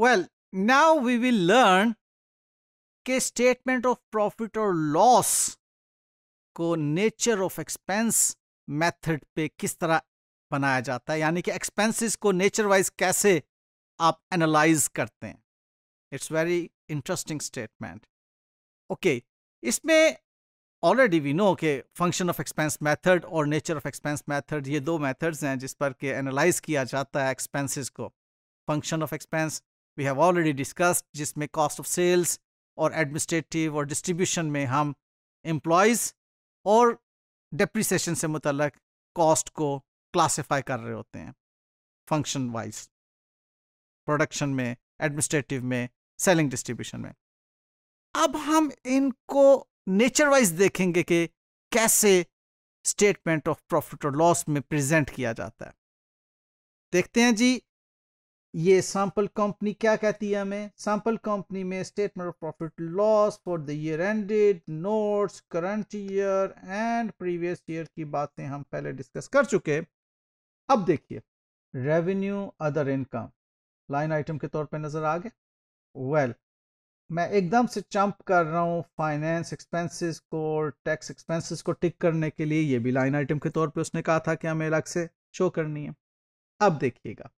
Well, now we will learn के statement of profit और loss को नेचर ऑफ एक्सपेंस मेथड पे किस तरह बनाया जाता है यानी कि एक्सपेंसेस को नेचर वाइज कैसे आप एनालाइज करते हैं it's very interesting statement okay इसमें ऑलरेडी वी नो के फंक्शन ऑफ एक्सपेंस मेथड और नेचर ऑफ एक्सपेंस मेथड ये दो मेथड्स हैं जिस पर के एनालाइज किया जाता है एक्सपेंसेस को function of expense we have already discussed जिसमें कॉस्ट ऑफ सेल्स और एडमिनिस्ट्रेटिव और डिस्ट्रीब्यूशन में हम एम्प्लॉयज़ और डिप्रिसिएशन से मुतलक कॉस्ट को क्लासिफाई कर रहे होते हैं फंक्शन वाइज प्रोडक्शन में एडमिनिस्ट्रेटिव में सेलिंग डिस्ट्रीब्यूशन में अब हम इनको नेचर वाइज देखेंगे कि कैसे स्टेटमेंट ऑफ प्रॉफिट और लॉस में प्रेजेंट किया जाता है देखते हैं जी ये सैंपल कंपनी क्या कहती है हमें सैंपल कंपनी में statement of profit loss for the year ended notes current year and previous year की बातें हम पहले डिस्कस कर चुके अब देखिए revenue other income line item के तौर पे नजर आ गए वेल well, मैं एकदम से चंप कर रहा हूँ फाइनेंस एक्सपेंसेस को टैक्स एक्सपेंसेस को टिक करने के लिए ये भी लाइन आइटम के तौर पे उसने कहा था कि हमें अलग से शो करनी है अब देखिएगा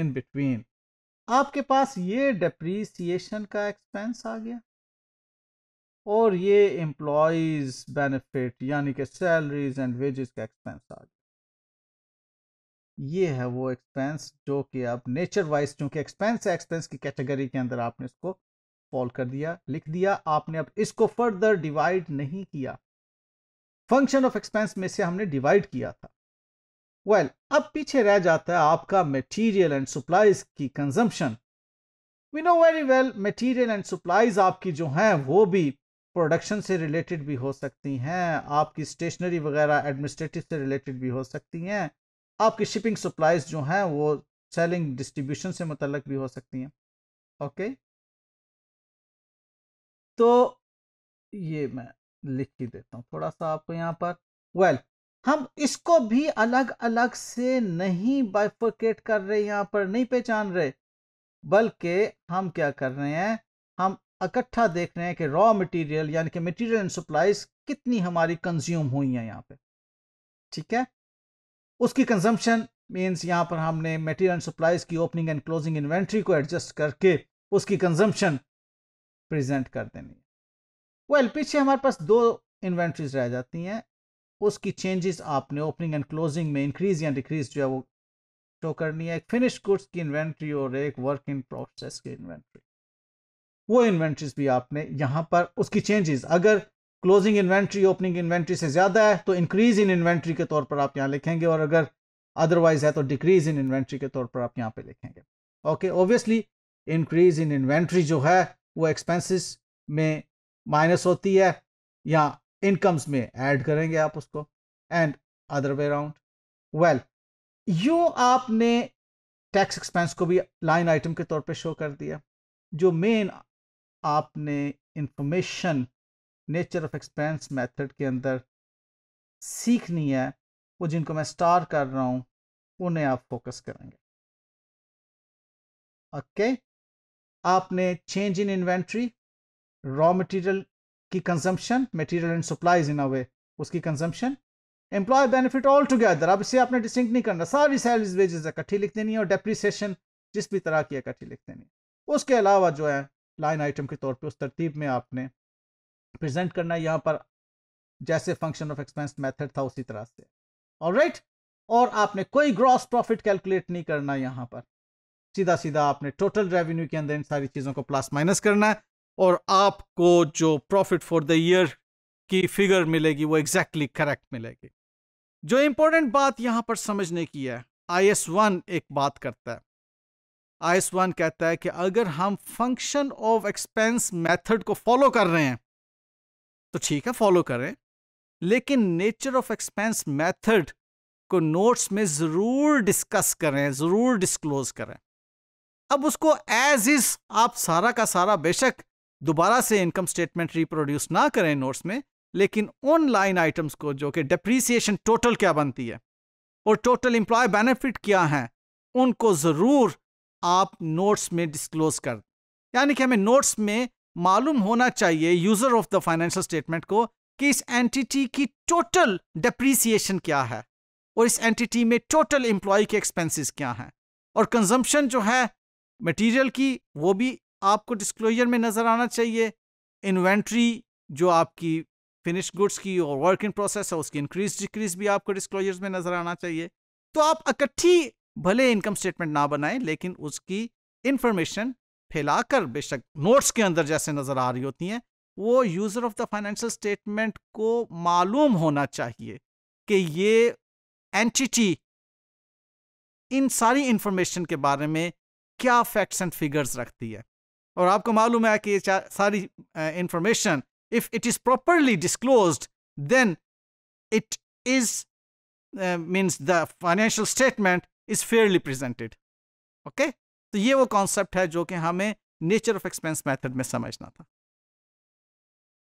इन बिटवीन आपके पास ये डिप्रीसिएशन का एक्सपेंस आ गया और ये एम्प्लॉज बेनिफिट यानी कि सैलरीज एंड वेजेस का एक्सपेंस आ गया ये है वो एक्सपेंस जो कि अब नेचर वाइज क्योंकि एक्सपेंस है एक्सपेंस की कैटेगरी के अंदर आपने इसको फॉल कर दिया लिख दिया आपने अब इसको फर्दर डिवाइड नहीं किया फंक्शन ऑफ एक्सपेंस में से हमने डिवाइड किया था वेल well, अब पीछे रह जाता है आपका मटेरियल एंड सप्लाईज की consumption we know very well material and supplies आपकी जो हैं वो भी प्रोडक्शन से रिलेटेड भी हो सकती हैं आपकी स्टेशनरी वगैरह एडमिनिस्ट्रेटिव से रिलेटेड भी हो सकती हैं आपकी शिपिंग सप्लाईज जो हैं वो सेलिंग डिस्ट्रीब्यूशन से मतलब भी हो सकती हैं ओके okay? तो ये मैं लिख ही देता हूँ थोड़ा सा आपको यहाँ पर वेल well, हम इसको भी अलग अलग से नहीं बाइफोकेट कर रहे यहाँ पर नहीं पहचान रहे बल्कि हम क्या कर रहे हैं हम इकट्ठा देख रहे हैं कि रॉ मटेरियल यानी कि मटेरियल एंड सप्लाईज कितनी हमारी कंज्यूम हुई है यहाँ पे ठीक है उसकी कंजम्पशन मीन्स यहाँ पर हमने मटेरियल एंड सप्लाईज की ओपनिंग एंड क्लोजिंग इन्वेंट्री को एडजस्ट करके उसकी कंजम्पशन प्रेजेंट कर देनी है well, वेल पीछे हमारे पास दो इन्वेंट्रीज रह जाती हैं उसकी चेंजेस आपने ओपनिंग एंड क्लोजिंग में इंक्रीज या डिक्रीज जो है वो शो करनी है एक फिनिश गुड्स की इन्वेंट्री और एक वर्क इन प्रोसेस की इन्वेंट्री वो इन्वेंट्रीज भी आपने यहाँ पर उसकी चेंजेस अगर क्लोजिंग इन्वेंट्री ओपनिंग इन्वेंट्री से ज़्यादा है तो इंक्रीज इन इन्वेंट्री के तौर पर आप यहाँ लिखेंगे और अगर अदरवाइज है तो डिक्रीज इन इन्वेंट्री के तौर पर आप यहाँ पे लिखेंगे okay obviously increase in inventory जो है वो एक्सपेंसिस में माइनस होती है या इनकम्स में ऐड करेंगे आप उसको and other way around well you आपने टैक्स एक्सपेंस को भी लाइन आइटम के तौर पे शो कर दिया जो मेन आपने information nature of expense method के अंदर सीखनी है वो जिनको मैं स्टार कर रहा हूं उन्हें आप फोकस करेंगे ओके okay? आपने change in inventory raw material की consumption material and supplies in a way उसकी consumption employee benefit all together अब इसे आपने डिस्टिंक नहीं करना सारी सैलरीज वेजेस इकट्ठी लिख देनी है और डेप्रिसिएशन जिस भी तरह की इकट्ठी लिख देनी उसके अलावा जो है लाइन आइटम के तौर पर उस तरतीब में आपने प्रेजेंट करना यहाँ पर जैसे फंक्शन ऑफ एक्सपेंस मेथड था उसी तरह से और राइट और आपने कोई ग्रॉस प्रॉफिट कैलकुलेट नहीं करना यहाँ पर सीधा सीधा आपने टोटल रेवेन्यू के अंदर इन सारी चीज़ों को प्लस माइनस करना है और आपको जो प्रॉफिट फॉर द ईयर की फिगर मिलेगी वो एग्जैक्टली exactly करेक्ट मिलेगी जो इंपॉर्टेंट बात यहां पर समझने की है आई एस वन एक बात करता है आई एस वन कहता है कि अगर हम फंक्शन ऑफ एक्सपेंस मेथड को फॉलो कर रहे हैं तो ठीक है फॉलो करें लेकिन नेचर ऑफ एक्सपेंस मेथड को नोट्स में ज़रूर डिस्कस करें ज़रूर डिस्क्लोज करें अब उसको एज इज आप सारा का सारा बेशक दोबारा से इनकम स्टेटमेंट रिप्रोड्यूस ना करें नोट्स में लेकिन उन लाइन आइटम्स को जो कि डिप्रीसिएशन टोटल क्या बनती है और टोटल एम्प्लॉय बेनिफिट क्या है उनको ज़रूर आप नोट्स में डिस्क्लोज कर यानी कि हमें नोट्स में मालूम होना चाहिए user of the financial statement को कि इस एंटिटी की टोटल डिप्रीसिएशन क्या है और इस एंटिटी में टोटल इंप्लॉय के एक्सपेंसिस क्या हैं और कंजम्पशन जो है मटीरियल की वो भी आपको डिस्क्लोजर में नज़र आना चाहिए इन्वेंट्री जो आपकी फिनिश गुड्स की और वर्क इन प्रोसेस है उसकी इंक्रीज डिक्रीज भी आपको डिस्क्लोजर्स में नज़र आना चाहिए तो आप इकट्ठी भले इनकम स्टेटमेंट ना बनाएं लेकिन उसकी इंफॉर्मेशन फैलाकर बेशक नोट्स के अंदर जैसे नज़र आ रही होती हैं वो user of the financial statement को मालूम होना चाहिए कि ये एंटिटी इन सारी इंफॉर्मेशन के बारे में क्या फैक्ट्स एंड फिगर्स रखती है और आपको मालूम है कि ये सारी information if it is properly disclose then it is means the financial statement is fairly presented okay तो ये वो कॉन्सेप्ट है जो कि हमें नेचर ऑफ एक्सपेंस मेथड में समझना था